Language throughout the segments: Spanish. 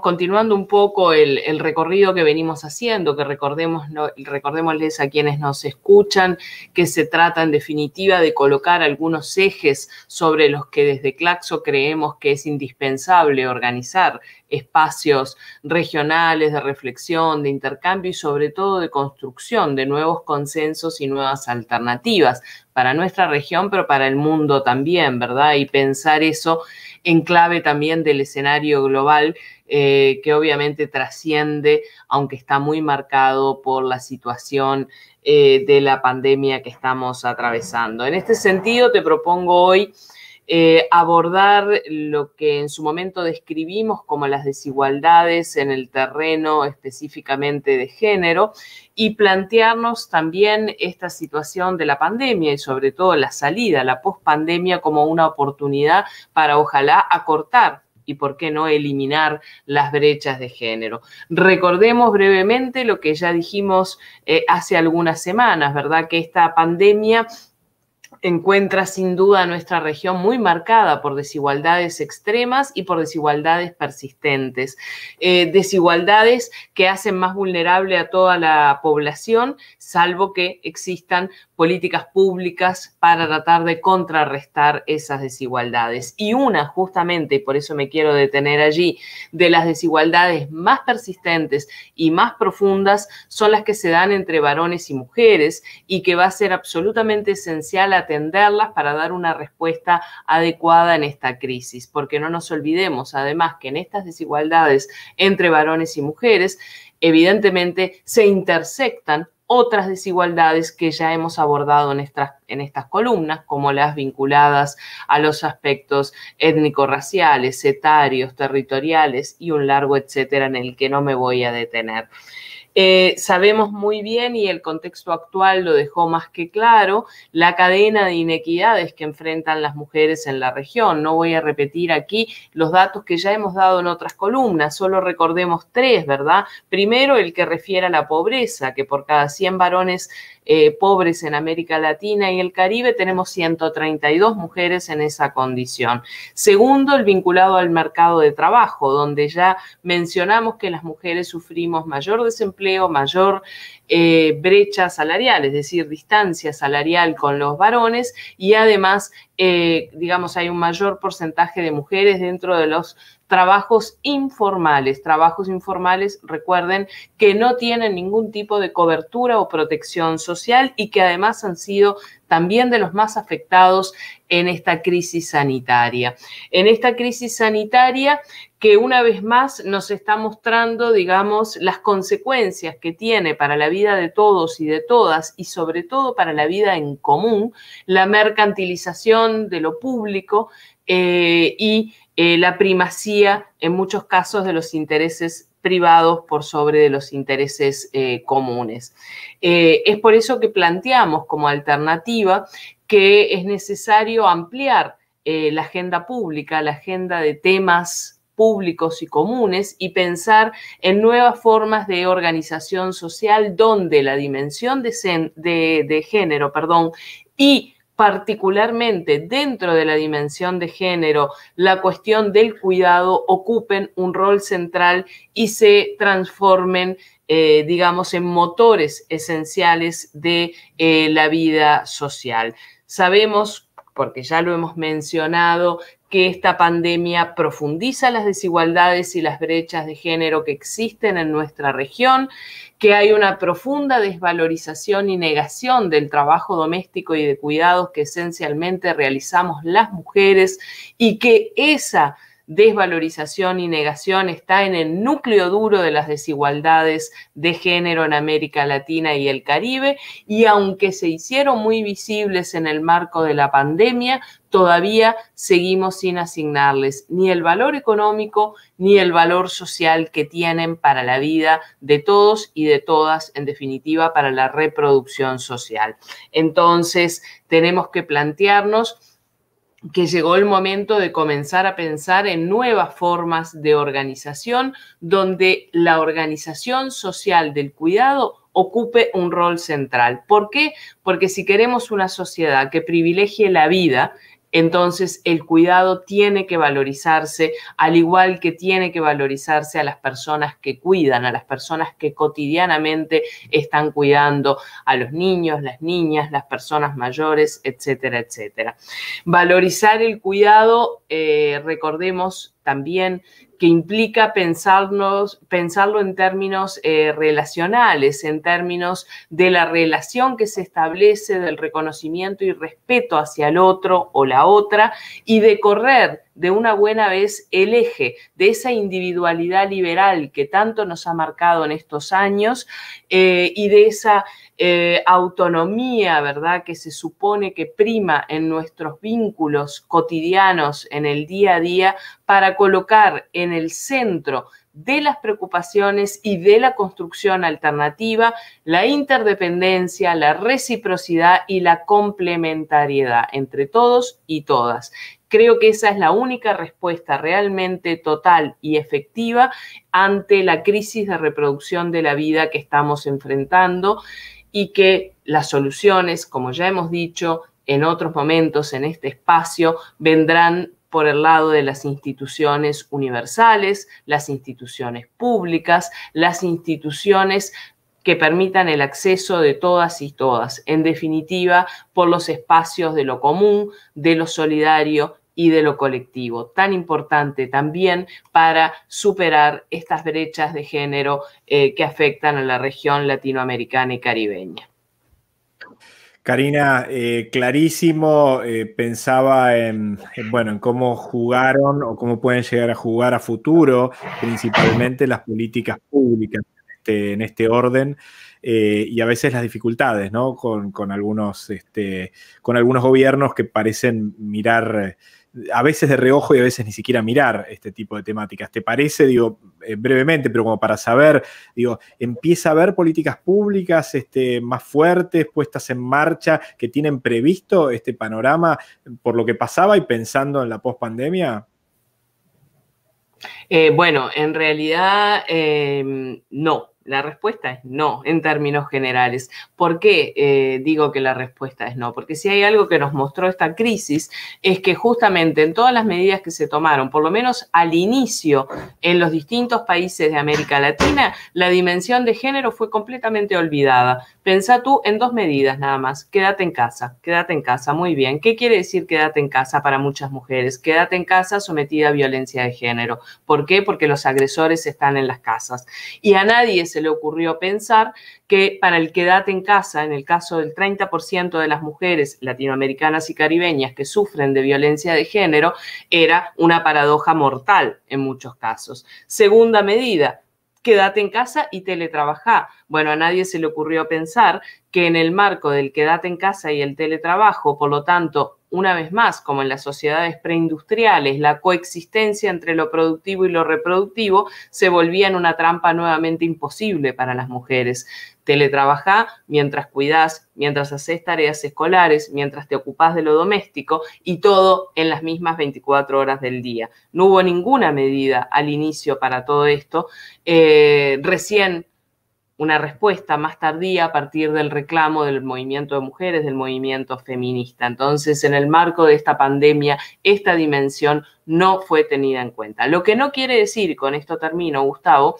continuando un poco el, recorrido que venimos haciendo, que recordemos, recordémosles a quienes nos escuchan que se trata en definitiva de colocar algunos ejes sobre los que desde Claxo creemos que es indispensable organizar espacios regionales de reflexión, de intercambio y sobre todo de construcción de nuevos consensos y nuevas alternativas para nuestra región, pero para el mundo también, ¿verdad? Y pensar eso en clave también del escenario global eh, que obviamente trasciende, aunque está muy marcado por la situación eh, de la pandemia que estamos atravesando. En este sentido, te propongo hoy eh, abordar lo que en su momento describimos como las desigualdades en el terreno específicamente de género y plantearnos también esta situación de la pandemia y sobre todo la salida, la pospandemia como una oportunidad para ojalá acortar y por qué no eliminar las brechas de género. Recordemos brevemente lo que ya dijimos eh, hace algunas semanas, ¿verdad? Que esta pandemia encuentra sin duda nuestra región muy marcada por desigualdades extremas y por desigualdades persistentes. Eh, desigualdades que hacen más vulnerable a toda la población, salvo que existan políticas públicas para tratar de contrarrestar esas desigualdades. Y una, justamente, y por eso me quiero detener allí, de las desigualdades más persistentes y más profundas son las que se dan entre varones y mujeres y que va a ser absolutamente esencial atender para dar una respuesta adecuada en esta crisis, porque no nos olvidemos además que en estas desigualdades entre varones y mujeres, evidentemente se intersectan otras desigualdades que ya hemos abordado en estas, en estas columnas, como las vinculadas a los aspectos étnico-raciales, etarios, territoriales y un largo etcétera en el que no me voy a detener. Eh, sabemos muy bien, y el contexto actual lo dejó más que claro, la cadena de inequidades que enfrentan las mujeres en la región. No voy a repetir aquí los datos que ya hemos dado en otras columnas, solo recordemos tres, ¿verdad? Primero, el que refiere a la pobreza, que por cada 100 varones eh, pobres en América Latina y el Caribe, tenemos 132 mujeres en esa condición. Segundo, el vinculado al mercado de trabajo, donde ya mencionamos que las mujeres sufrimos mayor desempleo, mayor eh, brecha salarial, es decir, distancia salarial con los varones y además, eh, digamos, hay un mayor porcentaje de mujeres dentro de los trabajos informales. Trabajos informales, recuerden, que no tienen ningún tipo de cobertura o protección social y que además han sido también de los más afectados en esta crisis sanitaria. En esta crisis sanitaria que una vez más nos está mostrando, digamos, las consecuencias que tiene para la vida de todos y de todas y sobre todo para la vida en común la mercantilización de lo público eh, y eh, la primacía en muchos casos de los intereses privados por sobre de los intereses eh, comunes. Eh, es por eso que planteamos como alternativa que es necesario ampliar la agenda pública, la agenda de temas públicos y comunes y pensar en nuevas formas de organización social donde la dimensión de, de, de género perdón, y particularmente dentro de la dimensión de género, la cuestión del cuidado ocupen un rol central y se transformen, eh, digamos, en motores esenciales de eh, la vida social. Sabemos porque ya lo hemos mencionado, que esta pandemia profundiza las desigualdades y las brechas de género que existen en nuestra región, que hay una profunda desvalorización y negación del trabajo doméstico y de cuidados que esencialmente realizamos las mujeres y que esa desvalorización y negación está en el núcleo duro de las desigualdades de género en América Latina y el Caribe y aunque se hicieron muy visibles en el marco de la pandemia, todavía seguimos sin asignarles ni el valor económico ni el valor social que tienen para la vida de todos y de todas, en definitiva, para la reproducción social. Entonces, tenemos que plantearnos que llegó el momento de comenzar a pensar en nuevas formas de organización donde la organización social del cuidado ocupe un rol central. ¿Por qué? Porque si queremos una sociedad que privilegie la vida entonces el cuidado tiene que valorizarse, al igual que tiene que valorizarse a las personas que cuidan, a las personas que cotidianamente están cuidando, a los niños, las niñas, las personas mayores, etcétera, etcétera. Valorizar el cuidado, eh, recordemos, también, que implica pensarnos, pensarlo en términos eh, relacionales, en términos de la relación que se establece, del reconocimiento y respeto hacia el otro o la otra, y de correr de una buena vez el eje de esa individualidad liberal que tanto nos ha marcado en estos años eh, y de esa eh, autonomía, ¿verdad?, que se supone que prima en nuestros vínculos cotidianos, en el día a día, para colocar en el centro de las preocupaciones y de la construcción alternativa, la interdependencia, la reciprocidad y la complementariedad entre todos y todas. Creo que esa es la única respuesta realmente total y efectiva ante la crisis de reproducción de la vida que estamos enfrentando y que las soluciones, como ya hemos dicho en otros momentos en este espacio, vendrán por el lado de las instituciones universales, las instituciones públicas, las instituciones que permitan el acceso de todas y todas, en definitiva, por los espacios de lo común, de lo solidario y de lo colectivo, tan importante también para superar estas brechas de género eh, que afectan a la región latinoamericana y caribeña. Karina, eh, clarísimo, eh, pensaba en, bueno, en cómo jugaron o cómo pueden llegar a jugar a futuro, principalmente las políticas públicas en este, este orden. y a veces las dificultades, ¿no? Con, algunos, este, con algunos gobiernos que parecen mirar a veces de reojo y a veces ni siquiera mirar este tipo de temáticas. ¿Te parece, digo, eh, brevemente, pero como para saber, digo, empieza a haber políticas públicas este, más fuertes, puestas en marcha, que tienen previsto este panorama por lo que pasaba y pensando en la pospandemia? Eh, bueno, en realidad eh, no. La respuesta es no, en términos generales. ¿Por qué eh, digo que la respuesta es no? Porque si hay algo que nos mostró esta crisis es que justamente en todas las medidas que se tomaron, por lo menos al inicio en los distintos países de América Latina, la dimensión de género fue completamente olvidada. Pensa tú en dos medidas nada más. Quédate en casa, quédate en casa, muy bien. ¿Qué quiere decir quédate en casa para muchas mujeres? Quédate en casa sometida a violencia de género. ¿Por qué? Porque los agresores están en las casas. Y a nadie se se le ocurrió pensar que para el quedate en casa, en el caso del 30% de las mujeres latinoamericanas y caribeñas que sufren de violencia de género, era una paradoja mortal en muchos casos. Segunda medida, quédate en casa y teletrabajá. Bueno, a nadie se le ocurrió pensar que en el marco del quedate en casa y el teletrabajo, por lo tanto, una vez más, como en las sociedades preindustriales, la coexistencia entre lo productivo y lo reproductivo se volvía en una trampa nuevamente imposible para las mujeres. Teletrabajá mientras cuidás, mientras haces tareas escolares, mientras te ocupás de lo doméstico y todo en las mismas 24 horas del día. No hubo ninguna medida al inicio para todo esto. Eh, recién una respuesta más tardía a partir del reclamo del movimiento de mujeres, del movimiento feminista. Entonces, en el marco de esta pandemia, esta dimensión no fue tenida en cuenta. Lo que no quiere decir, con esto termino, Gustavo,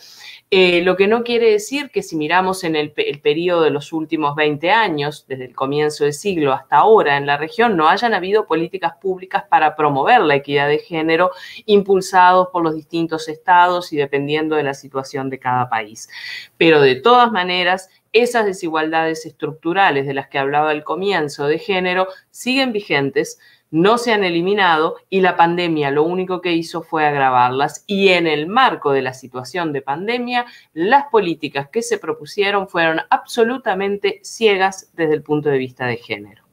eh, lo que no quiere decir que si miramos en el, el periodo de los últimos 20 años, desde el comienzo del siglo hasta ahora en la región, no hayan habido políticas públicas para promover la equidad de género impulsados por los distintos estados y dependiendo de la situación de cada país. Pero de todas maneras, esas desigualdades estructurales de las que hablaba al comienzo de género siguen vigentes, no se han eliminado y la pandemia lo único que hizo fue agravarlas. Y en el marco de la situación de pandemia, las políticas que se propusieron fueron absolutamente ciegas desde el punto de vista de género.